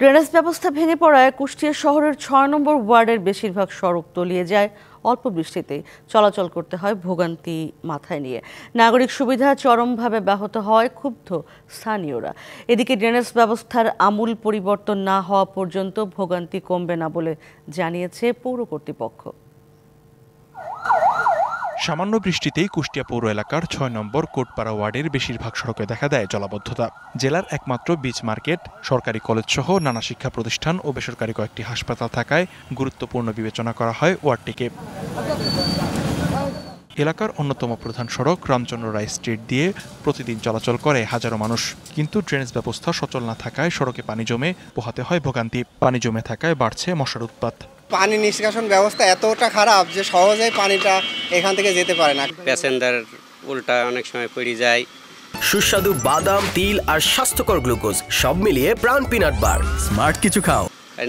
drainage ব্যবস্থা ভেঙে পড়ায় কুষ্টিয়া শহরের ছয় নম্বর ওয়ার্ডের বেশিরভাগ সড়ক তলিয়ে যায় অল্প বৃষ্টিতেই চলাচল করতে হয় ভোগান্তি মাথায় নিয়ে নাগরিক সুবিধা চরমভাবে ব্যাহত হয় ক্ষুব্ধ স্থানীয়রা এদিকে ড্রেনেজ ব্যবস্থার আমূল পরিবর্তন না হওয়া পর্যন্ত ভোগান্তি কমবে না বলে জানিয়েছে পৌর কর্তৃপক্ষ সামান্য বৃষ্টিতেই কুষ্টিয়া পৌর এলাকার ছয় নম্বর কোটপাড়া ওয়ার্ডের বেশিরভাগ সড়কে দেখা দেয় জলাবদ্ধতা জেলার একমাত্র বিচ মার্কেট সরকারি কলেজ সহ নানা শিক্ষা প্রতিষ্ঠান ও বেসরকারি কয়েকটি হাসপাতাল থাকায় গুরুত্বপূর্ণ বিবেচনা করা হয় ওয়ার্ডটিকে এলাকার অন্যতম প্রধান সড়ক রামচন্দ্র রায় স্ট্রিট দিয়ে প্রতিদিন চলাচল করে হাজারো মানুষ কিন্তু ড্রেনেজ ব্যবস্থা সচল না থাকায় সড়কে পানি জমে পোহাতে হয় ভোগান্তি পানি জমে থাকায় বাড়ছে মশার উৎপাত পানি নিষ্কাশন ব্যবস্থা এতটা খারাপ যে সহজেই পানিটা এখান থেকে যেতে পারে না প্যাসেঞ্জার উল্টা অনেক সময় পড়ে যায় সুস্বাদু বাদাম তিল আর স্বাস্থ্যকর গ্লুকোজ সব মিলিয়ে প্রাণ পিনাট বার স্মার্ট কিছু খাও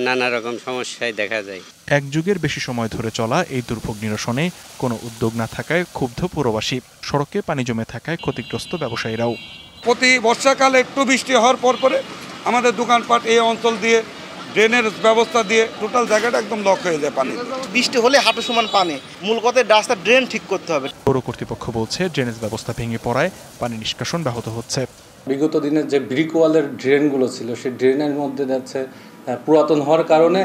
নানা রকম সমস্যায় দেখা যায় এক যুগের বেশি সময় ধরে চলা এই দুর্ভোগ নিরসনে কোনো উদ্যোগ না থাকায় ক্ষুব্ধ পুরবাসী সড়কে পানি জমে থাকায় ক্ষতিগ্রস্ত ব্যবসায়ীরাও প্রতি বর্ষাকালে একটু বৃষ্টি হওয়ার পর পরে আমাদের দোকানপাট এই অঞ্চল দিয়ে ড্রেনের ব্যবস্থা দিয়ে টোটাল জায়গাটা একদম লক হয়ে যায় পানি বৃষ্টি হলে হাঁটু সমান পানি মূল কথা রাস্তার ড্রেন ঠিক করতে হবে পৌর কর্তৃপক্ষ বলছে ড্রেনেজ ব্যবস্থা ভেঙে পড়ায় পানি নিষ্কাশন ব্যাহত হচ্ছে বিগত দিনের যে ব্রিক ওয়ালের ড্রেনগুলো ছিল সেই ড্রেনের মধ্যে যাচ্ছে পুরাতন হওয়ার কারণে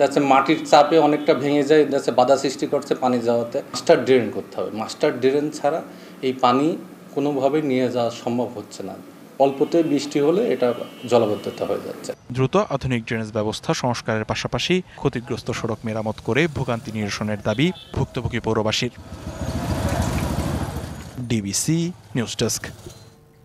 যাচ্ছে মাটির চাপে অনেকটা ভেঙে যায় যাচ্ছে বাধা সৃষ্টি করছে পানি যাওয়াতে মাস্টার ড্রেন করতে হবে মাস্টার ড্রেন ছাড়া এই পানি কোনোভাবে নিয়ে যাওয়া সম্ভব হচ্ছে না অল্পতে বৃষ্টি হলে এটা জলাবদ্ধতা হয়ে যাচ্ছে দ্রুত আধুনিক ড্রেনেজ ব্যবস্থা সংস্কারের পাশাপাশি ক্ষতিগ্রস্ত সড়ক মেরামত করে ভোগান্তি নিরসনের দাবি ভুক্তভোগী পৌরবাসীর ডিবিসি নিউজ ডেস্ক